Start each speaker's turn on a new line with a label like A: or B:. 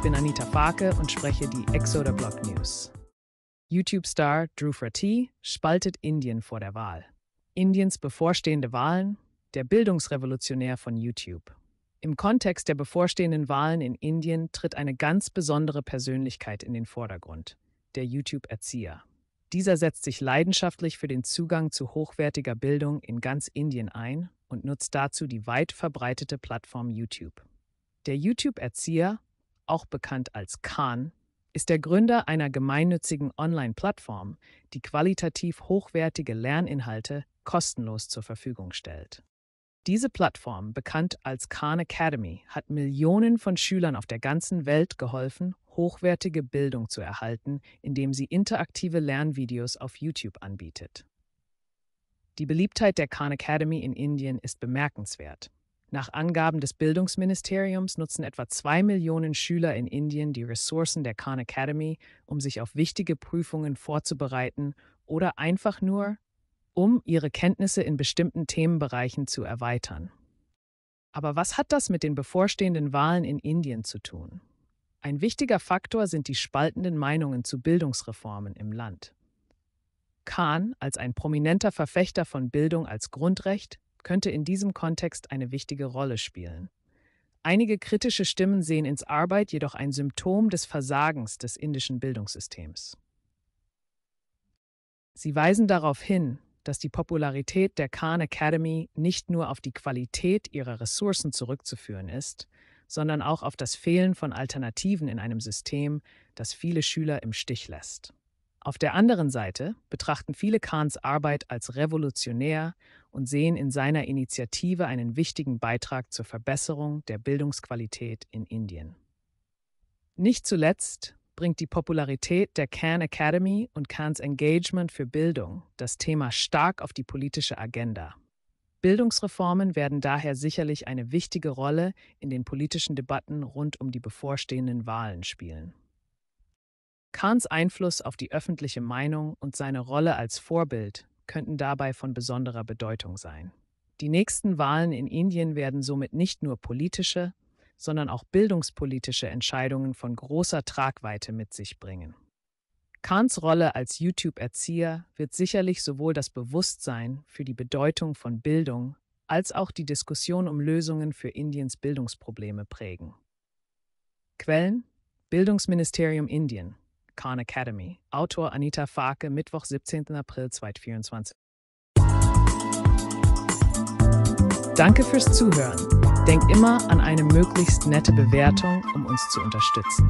A: Ich bin Anita Farke und spreche die Exoder Blog News. YouTube-Star Drew Fratty spaltet Indien vor der Wahl. Indiens bevorstehende Wahlen, der Bildungsrevolutionär von YouTube. Im Kontext der bevorstehenden Wahlen in Indien tritt eine ganz besondere Persönlichkeit in den Vordergrund, der YouTube-Erzieher. Dieser setzt sich leidenschaftlich für den Zugang zu hochwertiger Bildung in ganz Indien ein und nutzt dazu die weit verbreitete Plattform YouTube. Der YouTube-Erzieher auch bekannt als Khan, ist der Gründer einer gemeinnützigen Online-Plattform, die qualitativ hochwertige Lerninhalte kostenlos zur Verfügung stellt. Diese Plattform, bekannt als Khan Academy, hat Millionen von Schülern auf der ganzen Welt geholfen, hochwertige Bildung zu erhalten, indem sie interaktive Lernvideos auf YouTube anbietet. Die Beliebtheit der Khan Academy in Indien ist bemerkenswert. Nach Angaben des Bildungsministeriums nutzen etwa zwei Millionen Schüler in Indien die Ressourcen der Khan Academy, um sich auf wichtige Prüfungen vorzubereiten oder einfach nur, um ihre Kenntnisse in bestimmten Themenbereichen zu erweitern. Aber was hat das mit den bevorstehenden Wahlen in Indien zu tun? Ein wichtiger Faktor sind die spaltenden Meinungen zu Bildungsreformen im Land. Khan, als ein prominenter Verfechter von Bildung als Grundrecht, könnte in diesem Kontext eine wichtige Rolle spielen. Einige kritische Stimmen sehen ins Arbeit jedoch ein Symptom des Versagens des indischen Bildungssystems. Sie weisen darauf hin, dass die Popularität der Khan Academy nicht nur auf die Qualität ihrer Ressourcen zurückzuführen ist, sondern auch auf das Fehlen von Alternativen in einem System, das viele Schüler im Stich lässt. Auf der anderen Seite betrachten viele Kahns Arbeit als revolutionär und sehen in seiner Initiative einen wichtigen Beitrag zur Verbesserung der Bildungsqualität in Indien. Nicht zuletzt bringt die Popularität der Khan Academy und Khans Engagement für Bildung das Thema stark auf die politische Agenda. Bildungsreformen werden daher sicherlich eine wichtige Rolle in den politischen Debatten rund um die bevorstehenden Wahlen spielen. Kahns Einfluss auf die öffentliche Meinung und seine Rolle als Vorbild könnten dabei von besonderer Bedeutung sein. Die nächsten Wahlen in Indien werden somit nicht nur politische, sondern auch bildungspolitische Entscheidungen von großer Tragweite mit sich bringen. Kahns Rolle als YouTube-Erzieher wird sicherlich sowohl das Bewusstsein für die Bedeutung von Bildung als auch die Diskussion um Lösungen für Indiens Bildungsprobleme prägen. Quellen Bildungsministerium Indien Khan Academy. Autor Anita Farke, Mittwoch, 17. April 2024. Danke fürs Zuhören. Denkt immer an eine möglichst nette Bewertung, um uns zu unterstützen.